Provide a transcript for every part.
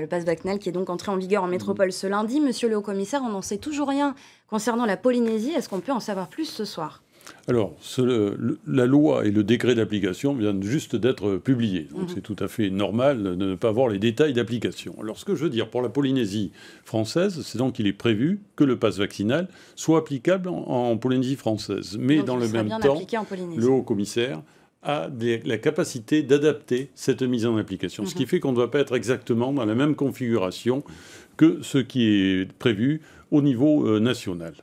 Le passe vaccinal qui est donc entré en vigueur en mmh. métropole ce lundi. Monsieur le haut-commissaire, on n'en sait toujours rien concernant la Polynésie. Est-ce qu'on peut en savoir plus ce soir alors, la loi et le décret d'application viennent juste d'être publiés. Donc, mmh. c'est tout à fait normal de ne pas voir les détails d'application. Alors, ce que je veux dire pour la Polynésie française, c'est donc qu'il est prévu que le passe vaccinal soit applicable en, Polynésie française. Mais dans le même temps, le haut commissaire a la capacité d'adapter cette mise en application. Ce qui mhm. fait qu'on ne doit pas être exactement dans la même configuration que ce qui est prévu au niveau euh, national.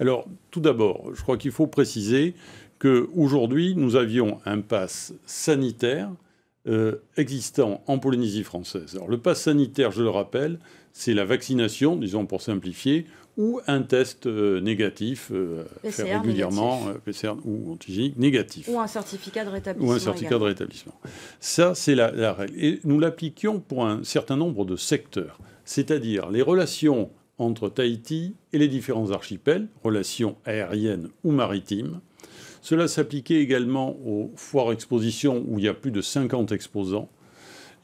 Alors, tout d'abord, je crois qu'il faut préciser qu'aujourd'hui, nous avions un pass sanitaire euh, existant en Polynésie française. Alors, le pass sanitaire, je le rappelle, c'est la vaccination, disons pour simplifier, ou un test euh, négatif euh, régulièrement, euh, PCR ou antigénique négatif. Ou un certificat de rétablissement. Ça, c'est la, la règle. Et nous l'appliquions pour un certain nombre de secteurs, c'est-à-dire les relations entre Tahiti et les différents archipels, relations aériennes ou maritimes. Cela s'appliquait également aux foires expositions où il y a plus de 50 exposants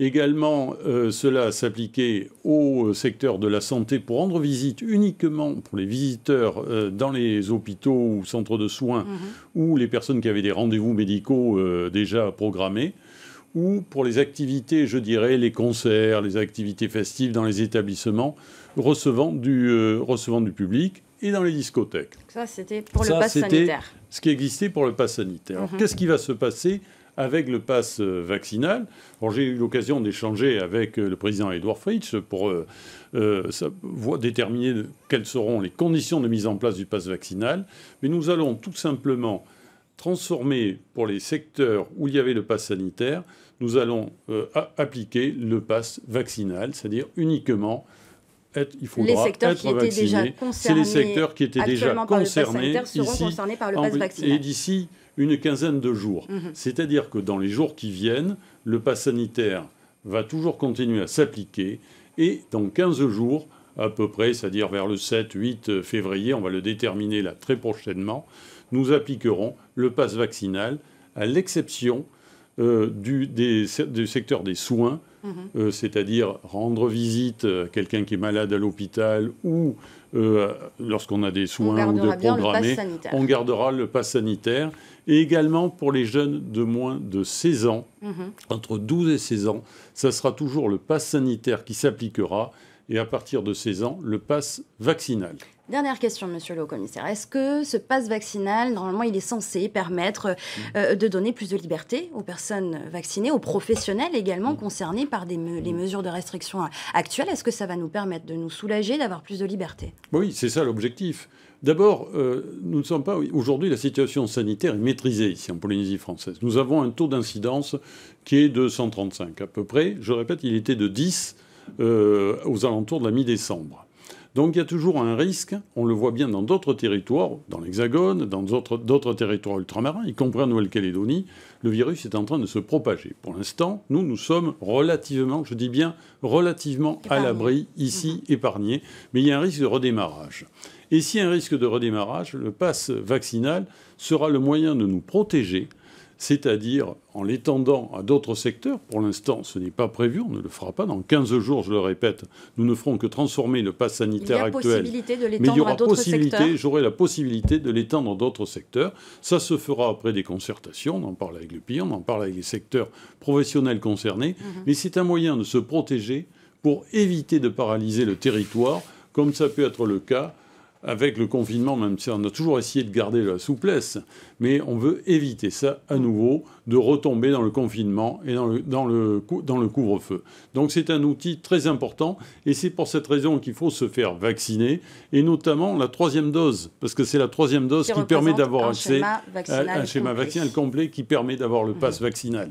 Également, euh, cela s'appliquait au euh, secteur de la santé pour rendre visite uniquement pour les visiteurs euh, dans les hôpitaux ou centres de soins mhm. ou les personnes qui avaient des rendez-vous médicaux déjà programmés ou pour les activités, je dirais, les concerts, les activités festives dans les établissements recevant du, recevant du public et dans les discothèques. Ça, c'était pour le pass sanitaire. Ce qui existait pour le pass sanitaire. Alors, mhm. qu'est-ce qui va se passer avec le pass euh, vaccinal. j'ai eu l'occasion d'échanger avec euh, le président Edouard Fritsch pour euh, déterminer quelles seront les conditions de mise en place du pass vaccinal. Mais nous allons tout simplement transformer pour les secteurs où il y avait le pass sanitaire, nous allons appliquer le pass vaccinal, c'est-à-dire uniquement être, il faudra les secteurs être qui étaient vacciné. déjà concernés. C'est les secteurs qui étaient déjà concernés, par le pass seront concernés par le pass vaccinal. Et d'ici une quinzaine de jours. Mhm. C'est-à-dire que dans les jours qui viennent, le pass sanitaire va toujours continuer à s'appliquer et dans 15 jours, à peu près, c'est-à-dire vers le 7-8 février, on va le déterminer là très prochainement, nous appliquerons le pass vaccinal à l'exception euh, du, du, secteur des soins euh, c'est-à-dire rendre visite à euh, quelqu'un qui est malade à l'hôpital ou euh, lorsqu'on a des soins ou de programmes on gardera le pass sanitaire. Et également pour les jeunes de moins de 16 ans, mhm. entre 12 et 16 ans, ça sera toujours le pass sanitaire qui s'appliquera et à partir de 16 ans, le pass vaccinal. Dernière question, monsieur le haut commissaire. Est-ce que ce passe vaccinal, normalement, il est censé permettre mm. euh, de donner plus de liberté aux personnes vaccinées, aux professionnels également mm. concernés par les mm. mesures de restriction euh, actuelles Est-ce que ça va nous permettre de nous soulager, d'avoir plus de liberté Oui, c'est ça l'objectif. D'abord, euh, nous ne sommes pas. Aujourd'hui, la situation sanitaire est maîtrisée ici en Polynésie française. Nous avons un taux d'incidence qui est de 135 à peu près. Je répète, il était de 10 aux alentours de la mi-décembre. Donc il y a toujours un risque, on le voit bien dans d'autres territoires, dans l'Hexagone, dans d'autres territoires ultramarins, y compris en Nouvelle-Calédonie, le virus est en train de se propager. Pour l'instant, nous, nous sommes relativement, je dis bien relativement à l'abri, ici, mhm. épargnés, mais il y a un risque de redémarrage. Et si un risque de redémarrage, le passe vaccinal sera le moyen de nous protéger c'est-à-dire en l'étendant à d'autres secteurs. Pour l'instant, ce n'est pas prévu, on ne le fera pas. Dans 15 jours, je le répète, nous ne ferons que transformer le pass sanitaire actuel. mais il y aura possibilité, j'aurai la possibilité de l'étendre à d'autres secteurs. Ça se fera après des concertations, on en parle avec le PIR, on en parle avec les secteurs professionnels concernés. Mhm. Mais c'est un moyen de se protéger pour éviter de paralyser le territoire, comme ça peut être le cas avec le confinement, même si on a toujours essayé de garder la souplesse, mais on veut éviter ça à nouveau, de retomber dans le confinement et dans le, dans le, dans le couvre-feu. Donc c'est un outil très important et c'est pour cette raison qu'il faut se faire vacciner et notamment la troisième dose, parce que c'est la troisième dose qui, permet d'avoir accès un schéma vaccinal complet qui permet d'avoir le pass mhm. vaccinal.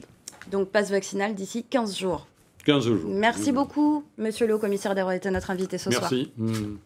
Donc passe vaccinal d'ici 15 jours. 15 jours. Merci mhm. beaucoup, monsieur le haut commissaire d'avoir été notre invité ce soir. Merci. Mhm.